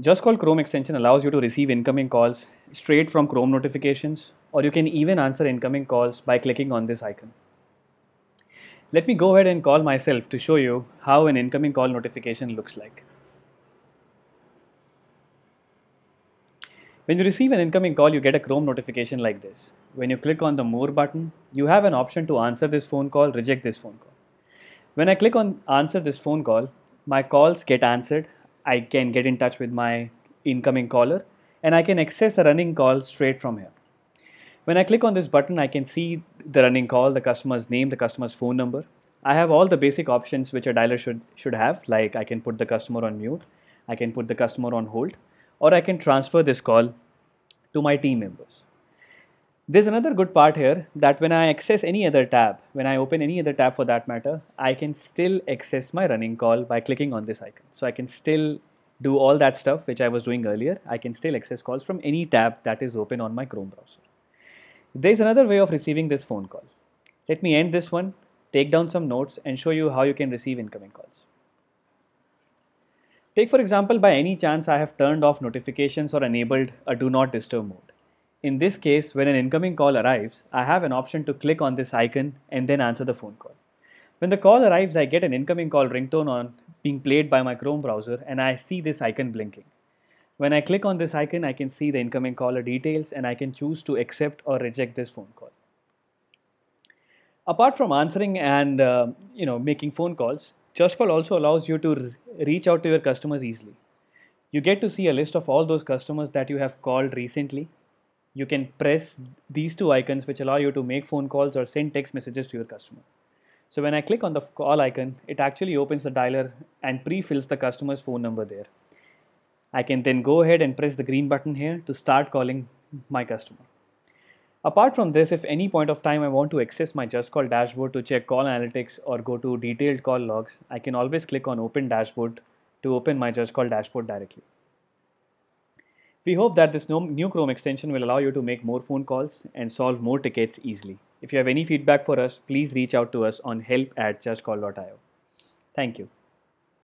Just Call Chrome extension allows you to receive incoming calls straight from Chrome notifications or you can even answer incoming calls by clicking on this icon. Let me go ahead and call myself to show you how an incoming call notification looks like. When you receive an incoming call, you get a Chrome notification like this. When you click on the More button, you have an option to answer this phone call, reject this phone call. When I click on answer this phone call, my calls get answered I can get in touch with my incoming caller and I can access a running call straight from here. When I click on this button, I can see the running call, the customer's name, the customer's phone number. I have all the basic options which a dialer should, should have, like I can put the customer on mute, I can put the customer on hold, or I can transfer this call to my team members. There's another good part here that when I access any other tab, when I open any other tab for that matter, I can still access my running call by clicking on this icon. So I can still do all that stuff which I was doing earlier. I can still access calls from any tab that is open on my Chrome browser. There's another way of receiving this phone call. Let me end this one, take down some notes and show you how you can receive incoming calls. Take for example, by any chance I have turned off notifications or enabled a do not disturb mode. In this case, when an incoming call arrives, I have an option to click on this icon and then answer the phone call. When the call arrives, I get an incoming call ringtone on being played by my Chrome browser and I see this icon blinking. When I click on this icon, I can see the incoming caller details and I can choose to accept or reject this phone call. Apart from answering and uh, you know making phone calls, Just Call also allows you to reach out to your customers easily. You get to see a list of all those customers that you have called recently you can press these two icons which allow you to make phone calls or send text messages to your customer. So when I click on the call icon, it actually opens the dialer and pre-fills the customer's phone number there. I can then go ahead and press the green button here to start calling my customer. Apart from this, if any point of time I want to access my Just Call dashboard to check call analytics or go to detailed call logs, I can always click on open dashboard to open my Just Call dashboard directly. We hope that this new Chrome extension will allow you to make more phone calls and solve more tickets easily. If you have any feedback for us, please reach out to us on help at justcall.io. Thank you.